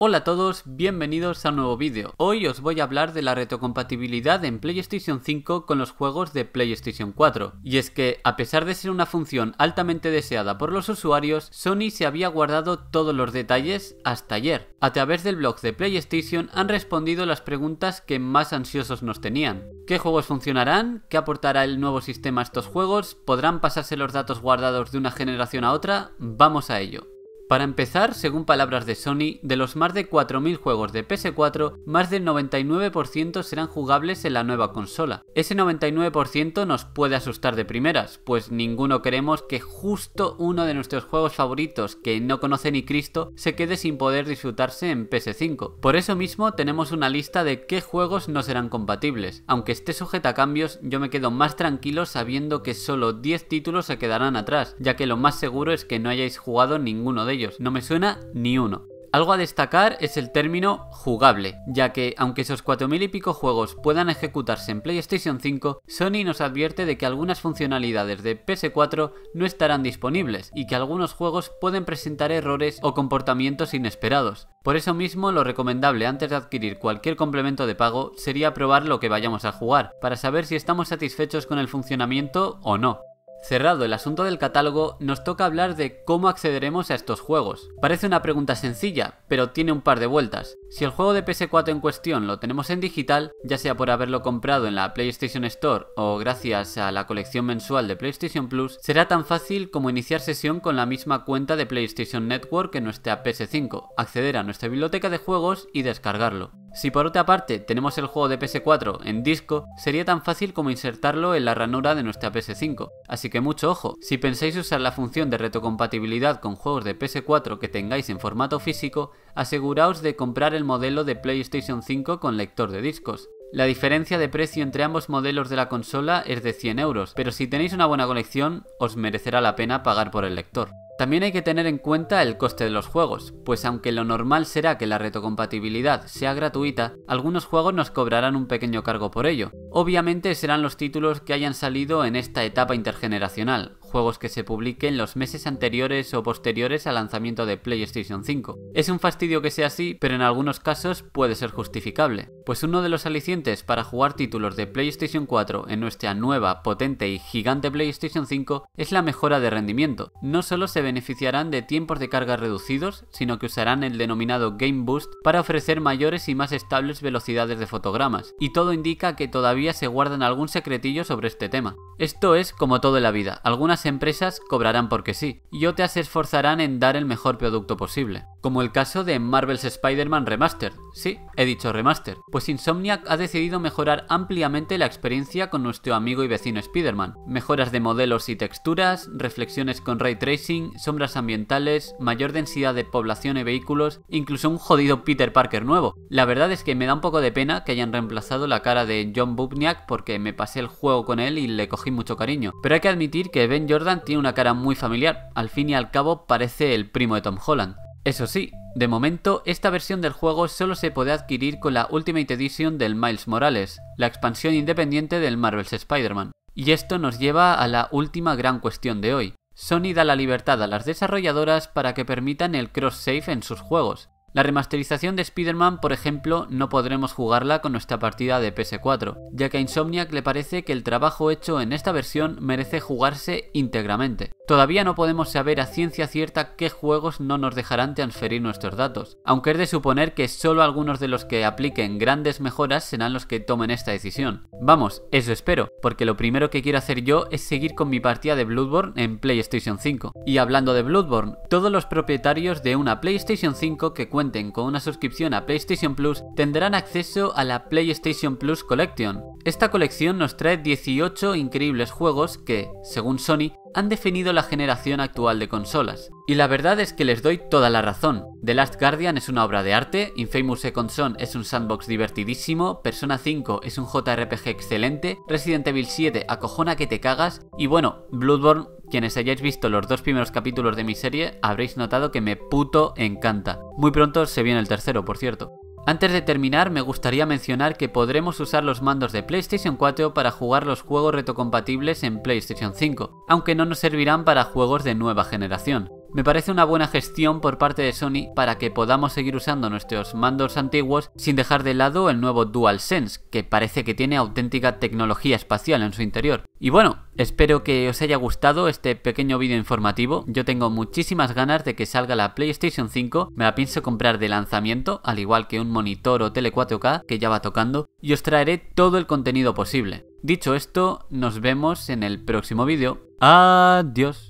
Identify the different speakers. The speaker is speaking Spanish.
Speaker 1: Hola a todos, bienvenidos a un nuevo vídeo. Hoy os voy a hablar de la retrocompatibilidad en PlayStation 5 con los juegos de PlayStation 4. Y es que, a pesar de ser una función altamente deseada por los usuarios, Sony se había guardado todos los detalles hasta ayer. A través del blog de PlayStation han respondido las preguntas que más ansiosos nos tenían. ¿Qué juegos funcionarán? ¿Qué aportará el nuevo sistema a estos juegos? ¿Podrán pasarse los datos guardados de una generación a otra? Vamos a ello. Para empezar, según palabras de Sony, de los más de 4.000 juegos de PS4, más del 99% serán jugables en la nueva consola. Ese 99% nos puede asustar de primeras, pues ninguno queremos que justo uno de nuestros juegos favoritos que no conoce ni Cristo se quede sin poder disfrutarse en PS5. Por eso mismo tenemos una lista de qué juegos no serán compatibles. Aunque esté sujeta a cambios, yo me quedo más tranquilo sabiendo que solo 10 títulos se quedarán atrás, ya que lo más seguro es que no hayáis jugado ninguno de ellos no me suena ni uno. Algo a destacar es el término jugable, ya que aunque esos 4.000 y pico juegos puedan ejecutarse en PlayStation 5, Sony nos advierte de que algunas funcionalidades de PS4 no estarán disponibles y que algunos juegos pueden presentar errores o comportamientos inesperados. Por eso mismo lo recomendable antes de adquirir cualquier complemento de pago sería probar lo que vayamos a jugar, para saber si estamos satisfechos con el funcionamiento o no. Cerrado el asunto del catálogo, nos toca hablar de cómo accederemos a estos juegos. Parece una pregunta sencilla, pero tiene un par de vueltas. Si el juego de PS4 en cuestión lo tenemos en digital, ya sea por haberlo comprado en la PlayStation Store o gracias a la colección mensual de PlayStation Plus, será tan fácil como iniciar sesión con la misma cuenta de PlayStation Network en nuestra PS5, acceder a nuestra biblioteca de juegos y descargarlo. Si por otra parte tenemos el juego de PS4 en disco, sería tan fácil como insertarlo en la ranura de nuestra PS5. Así que mucho ojo, si pensáis usar la función de retrocompatibilidad con juegos de PS4 que tengáis en formato físico, aseguraos de comprar el modelo de PlayStation 5 con lector de discos. La diferencia de precio entre ambos modelos de la consola es de 100 euros, pero si tenéis una buena colección, os merecerá la pena pagar por el lector. También hay que tener en cuenta el coste de los juegos, pues aunque lo normal será que la retrocompatibilidad sea gratuita, algunos juegos nos cobrarán un pequeño cargo por ello. Obviamente serán los títulos que hayan salido en esta etapa intergeneracional, juegos que se publiquen los meses anteriores o posteriores al lanzamiento de PlayStation 5. Es un fastidio que sea así, pero en algunos casos puede ser justificable. Pues uno de los alicientes para jugar títulos de PlayStation 4 en nuestra nueva, potente y gigante PlayStation 5 es la mejora de rendimiento. No solo se beneficiarán de tiempos de carga reducidos, sino que usarán el denominado Game Boost para ofrecer mayores y más estables velocidades de fotogramas, y todo indica que todavía se guardan algún secretillo sobre este tema. Esto es como todo en la vida, algunas empresas cobrarán porque sí, y otras se esforzarán en dar el mejor producto posible. Como el caso de Marvel's Spider-Man Remastered. Sí, he dicho remaster. Pues Insomniac ha decidido mejorar ampliamente la experiencia con nuestro amigo y vecino Spider-Man. Mejoras de modelos y texturas, reflexiones con ray tracing, sombras ambientales, mayor densidad de población y vehículos, incluso un jodido Peter Parker nuevo. La verdad es que me da un poco de pena que hayan reemplazado la cara de John Bubniak porque me pasé el juego con él y le cogí mucho cariño. Pero hay que admitir que Ben Jordan tiene una cara muy familiar. Al fin y al cabo parece el primo de Tom Holland. Eso sí, de momento esta versión del juego solo se puede adquirir con la Ultimate Edition del Miles Morales, la expansión independiente del Marvel's Spider-Man. Y esto nos lleva a la última gran cuestión de hoy. Sony da la libertad a las desarrolladoras para que permitan el cross-save en sus juegos. La remasterización de Spider-Man, por ejemplo, no podremos jugarla con nuestra partida de PS4, ya que a Insomniac le parece que el trabajo hecho en esta versión merece jugarse íntegramente. Todavía no podemos saber a ciencia cierta qué juegos no nos dejarán transferir nuestros datos, aunque es de suponer que solo algunos de los que apliquen grandes mejoras serán los que tomen esta decisión. Vamos, eso espero, porque lo primero que quiero hacer yo es seguir con mi partida de Bloodborne en PlayStation 5. Y hablando de Bloodborne, todos los propietarios de una PlayStation 5 que cuenten con una suscripción a PlayStation Plus tendrán acceso a la PlayStation Plus Collection. Esta colección nos trae 18 increíbles juegos que, según Sony, han definido la generación actual de consolas. Y la verdad es que les doy toda la razón. The Last Guardian es una obra de arte, Infamous Second Son es un sandbox divertidísimo, Persona 5 es un JRPG excelente, Resident Evil 7 acojona que te cagas y bueno, Bloodborne quienes hayáis visto los dos primeros capítulos de mi serie habréis notado que me puto encanta. Muy pronto se viene el tercero, por cierto. Antes de terminar, me gustaría mencionar que podremos usar los mandos de PlayStation 4 para jugar los juegos retrocompatibles en PlayStation 5, aunque no nos servirán para juegos de nueva generación. Me parece una buena gestión por parte de Sony para que podamos seguir usando nuestros mandos antiguos sin dejar de lado el nuevo DualSense, que parece que tiene auténtica tecnología espacial en su interior. Y bueno, espero que os haya gustado este pequeño vídeo informativo. Yo tengo muchísimas ganas de que salga la PlayStation 5, me la pienso comprar de lanzamiento, al igual que un monitor o tele 4K que ya va tocando, y os traeré todo el contenido posible. Dicho esto, nos vemos en el próximo vídeo. Adiós.